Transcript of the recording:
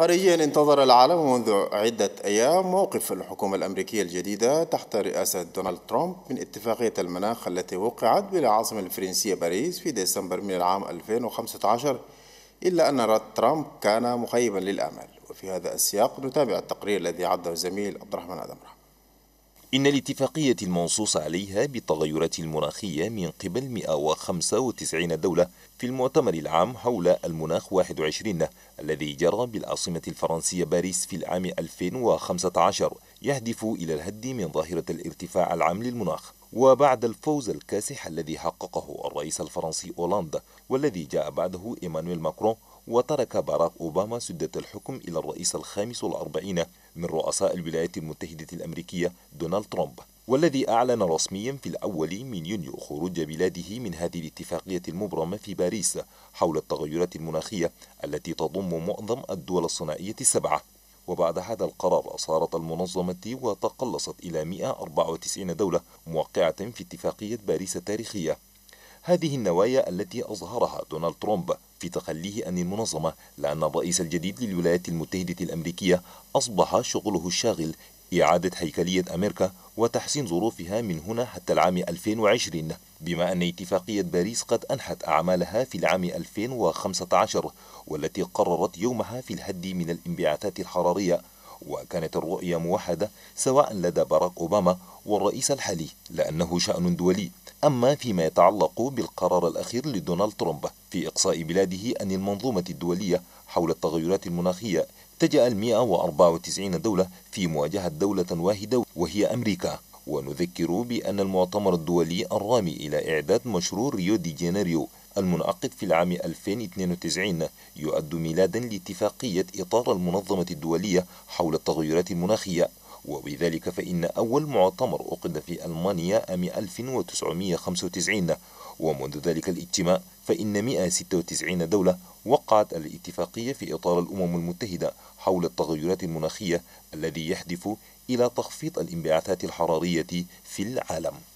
حاليا انتظر العالم منذ عدة أيام موقف الحكومة الأمريكية الجديدة تحت رئاسة دونالد ترامب من اتفاقية المناخ التي وقعت بالعاصمة الفرنسية باريس في ديسمبر من العام 2015 إلا أن رد ترامب كان مخيبا للآمال وفي هذا السياق نتابع التقرير الذي عده زميل عبد الرحمن أدمرة إن الاتفاقية المنصوص عليها بالتغيرات المناخية من قبل 195 دولة في المؤتمر العام حول المناخ 21 الذي جرى بالعاصمة الفرنسية باريس في العام 2015 يهدف إلى الهد من ظاهرة الارتفاع العام للمناخ وبعد الفوز الكاسح الذي حققه الرئيس الفرنسي أولاند والذي جاء بعده إيمانويل ماكرون وترك باراك أوباما سدة الحكم إلى الرئيس الخامس والأربعين من رؤساء الولايات المتحدة الأمريكية دونالد ترامب والذي أعلن رسميا في الأول من يونيو خروج بلاده من هذه الاتفاقية المبرمة في باريس حول التغيرات المناخية التي تضم معظم الدول الصناعية السبعة وبعد هذا القرار صارت المنظمة وتقلصت إلى 194 دولة موقعة في اتفاقية باريس التاريخية هذه النوايا التي أظهرها دونالد ترامب في تخليه عن المنظمة لأن الرئيس الجديد للولايات المتحدة الأمريكية أصبح شغله الشاغل إعادة هيكلية أمريكا وتحسين ظروفها من هنا حتى العام 2020 بما أن اتفاقية باريس قد أنحت أعمالها في العام 2015 والتي قررت يومها في الحد من الانبعاثات الحرارية وكانت الرؤية موحدة سواء لدى باراك أوباما والرئيس الحالي لأنه شأن دولي أما فيما يتعلق بالقرار الأخير لدونالد ترامب في إقصاء بلاده أن المنظومة الدولية حول التغيرات المناخية تجأ 194 دولة في مواجهة دولة واحدة وهي أمريكا ونذكر بأن المؤتمر الدولي الرامي إلى إعداد مشروع ريو دي جانيريو المنعقد في العام 2092 يؤد ميلادا لاتفاقية إطار المنظمة الدولية حول التغيرات المناخية وبذلك فإن أول معتمر أقد في ألمانيا عام 1995 ومنذ ذلك الاجتماع فإن 196 دولة وقعت الاتفاقية في إطار الأمم المتحدة حول التغيرات المناخية الذي يهدف إلى تخفيض الانبعاثات الحرارية في العالم